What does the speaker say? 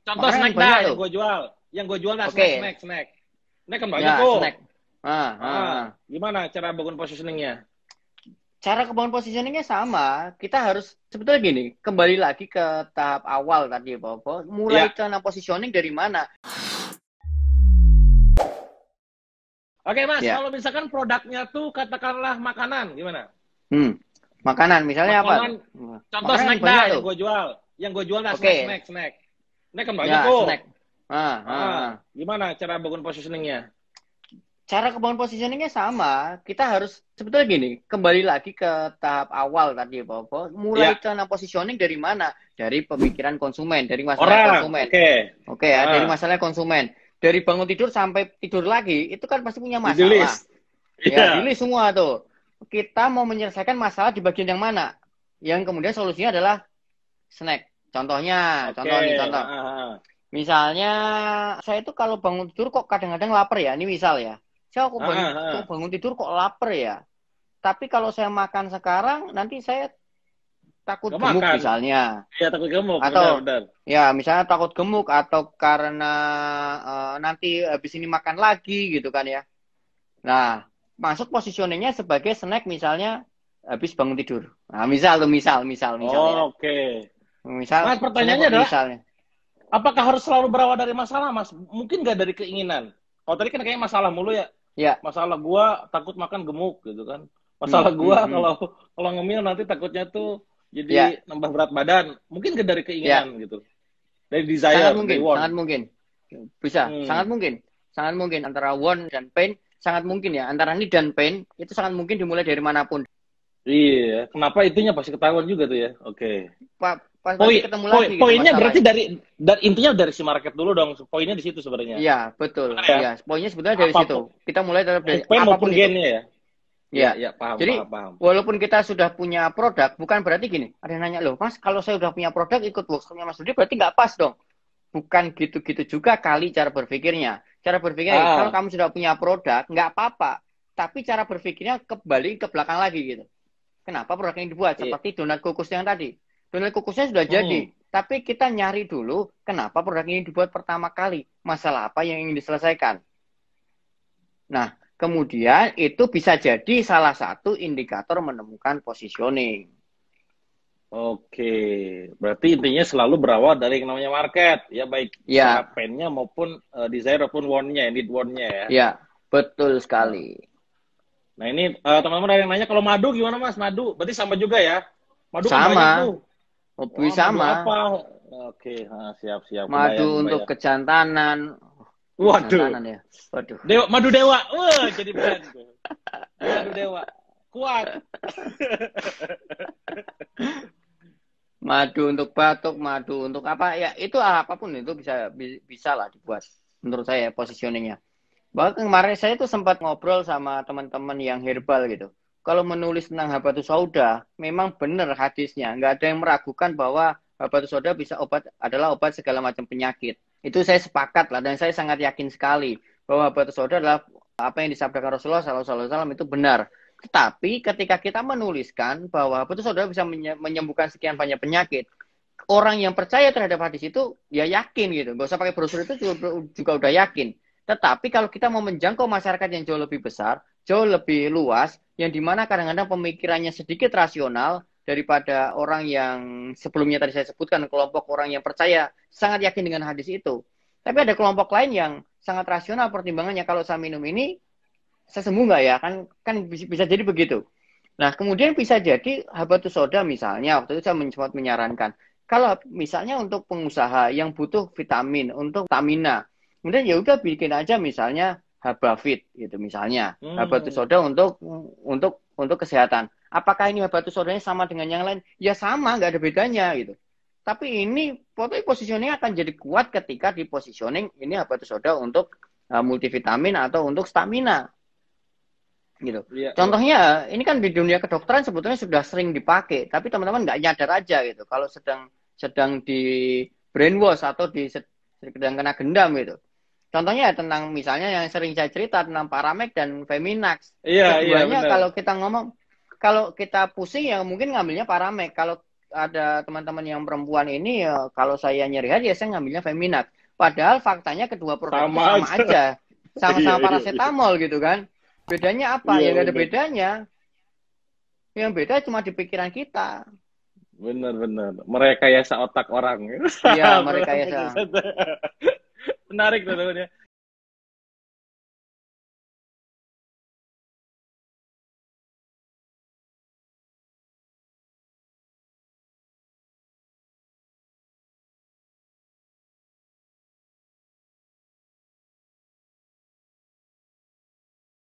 Contoh snack dah yang, gue jual. Yang gue jual nah okay. snack, snack, snack. Snack kan banyak ya, kok. Snack. Ah, ah, ah. Gimana cara bangun positioningnya? Cara kebangun positioningnya sama. Kita harus sebetulnya gini, kembali lagi ke tahap awal tadi, Bobo. Mulai ya. cara positioning dari mana? Oke, Mas. Ya. Kalau misalkan produknya tuh katakanlah makanan, gimana? Hmm. Makanan, misalnya makanan, apa? Contoh makanan snack dah yang gue jual. Yang gue jual nah okay. snack, snack, snack. Snack kan banyak ya, tuh. Snack. Ah, ah, ah, ah. Gimana cara bangun positioningnya? Cara kebangun positioningnya sama. Kita harus sebetulnya gini, kembali lagi ke tahap awal tadi, Bapak. Mulai ya. karena positioning dari mana? Dari pemikiran konsumen, dari masalah Orang. konsumen. Oke. Okay. Oke okay, ya, ah. dari masalah konsumen. Dari bangun tidur sampai tidur lagi, itu kan pasti punya masalah. Di Ya, yeah. semua tuh. Kita mau menyelesaikan masalah di bagian yang mana? Yang kemudian solusinya adalah snack Contohnya, okay. contoh nih contoh. Uh -huh. Misalnya saya itu kalau bangun tidur kok kadang-kadang lapar ya. Ini misal ya. Saya aku bangun, uh -huh. bangun tidur kok lapar ya. Tapi kalau saya makan sekarang nanti saya takut Gak gemuk makan. misalnya. Iya takut gemuk. Atau benar, benar. ya misalnya takut gemuk atau karena uh, nanti habis ini makan lagi gitu kan ya. Nah masuk positioningnya sebagai snack misalnya habis bangun tidur. Nah misal tuh misal misal misalnya. Oh, Oke. Okay. Misal, nah, pertanyaannya adalah, misalnya. apakah harus selalu berawal dari masalah, Mas? Mungkin nggak dari keinginan. Kalau oh, tadi kan kayaknya masalah mulu ya. Ya. Masalah gua takut makan gemuk gitu kan. Masalah hmm, gua hmm, hmm. kalau hmm. kalau ngemil nanti takutnya tuh jadi ya. nambah berat badan. Mungkin nggak dari keinginan ya. gitu. Dari desire, sangat mungkin, sangat mungkin. Bisa, hmm. sangat mungkin. Sangat mungkin antara want dan pain sangat mungkin ya. Antara ini dan pain itu sangat mungkin dimulai dari manapun. Iya, kenapa itunya pasti ketahuan juga tuh ya. Oke. Okay. Pak pas ketemu poin, lagi. Gitu, poinnya gitu, berarti dari dari intinya dari si market dulu dong. Poinnya di situ sebenarnya. Iya betul. Ya? Iya. Ya. Poinnya sebenarnya dari apapun, situ. Kita mulai dari poin maupun gainnya ya. Iya, ya, ya paham, jadi paham, paham. walaupun kita sudah punya produk, bukan berarti gini. Ada yang nanya loh, Mas, kalau saya sudah punya produk ikut workshopnya Mas Dudi berarti nggak pas dong. Bukan gitu-gitu juga kali cara berpikirnya. Cara berpikirnya eh, ah. kalau kamu sudah punya produk nggak apa-apa, tapi cara berpikirnya kembali ke belakang lagi gitu. Kenapa produk ini dibuat? Iya. Seperti yeah. donat kukus yang tadi. Donat kukusnya sudah hmm. jadi, tapi kita nyari dulu kenapa produk ini dibuat pertama kali, masalah apa yang ingin diselesaikan. Nah, kemudian itu bisa jadi salah satu indikator menemukan positioning. Oke, berarti intinya selalu berawal dari yang namanya market, ya baik ya. pen nya maupun uh, desire maupun want-nya, need want ya. Ya, betul sekali. Nah ini teman eh, teman-teman ada yang nanya kalau madu gimana mas? Madu, berarti sama juga ya? Madu kan sama. Hobi oh, sama. Apa? Oke, siap siap. Madu kebayang, untuk kebayang. kejantanan. Waduh. Kejantanan ya. Waduh. Dewa, madu dewa. Wah, jadi brand. madu dewa. Kuat. madu untuk batuk, madu untuk apa ya itu apapun itu bisa bisa lah dibuat menurut saya positioningnya. Bahkan kemarin saya tuh sempat ngobrol sama teman-teman yang herbal gitu kalau menulis tentang habatus sauda, memang benar hadisnya. Nggak ada yang meragukan bahwa habatus sauda bisa obat adalah obat segala macam penyakit. Itu saya sepakat lah dan saya sangat yakin sekali bahwa habatus sauda adalah apa yang disabdakan Rasulullah SAW itu benar. Tetapi ketika kita menuliskan bahwa habatus sauda bisa menyembuhkan sekian banyak penyakit, orang yang percaya terhadap hadis itu ya yakin gitu. Gak usah pakai brosur itu juga, juga udah yakin. Tetapi kalau kita mau menjangkau masyarakat yang jauh lebih besar, jauh lebih luas yang dimana kadang-kadang pemikirannya sedikit rasional daripada orang yang sebelumnya tadi saya sebutkan kelompok orang yang percaya sangat yakin dengan hadis itu. Tapi ada kelompok lain yang sangat rasional pertimbangannya kalau saya minum ini saya sembuh nggak ya kan kan bisa, jadi begitu. Nah kemudian bisa jadi habatus soda misalnya waktu itu saya mencoba menyarankan kalau misalnya untuk pengusaha yang butuh vitamin untuk stamina kemudian ya udah bikin aja misalnya Habafit gitu misalnya. Hmm. Habatus soda untuk untuk untuk kesehatan. Apakah ini habatus sodanya sama dengan yang lain? Ya sama, nggak ada bedanya gitu. Tapi ini potensi positioning akan jadi kuat ketika di positioning ini habatus soda untuk uh, multivitamin atau untuk stamina. Gitu. Ya, Contohnya ya. ini kan di dunia kedokteran sebetulnya sudah sering dipakai, tapi teman-teman nggak nyadar aja gitu. Kalau sedang sedang di brainwash atau di sedang kena gendam gitu Contohnya ya tentang misalnya yang sering saya cerita tentang Paramek dan Feminax. Iya, iya Keduanya iya. Benar. kalau kita ngomong kalau kita pusing ya mungkin ngambilnya Paramek. Kalau ada teman-teman yang perempuan ini ya kalau saya nyeri hati ya saya ngambilnya Feminax. Padahal faktanya kedua produk sama, sama aja. Sama-sama iya, iya, paracetamol iya, gitu kan. Bedanya apa? Iya, ya nggak ada iya. bedanya. Yang beda cuma di pikiran kita. Benar-benar. Mereka Merekayasa otak orang. Iya, merekayasa. Ya menarik tuh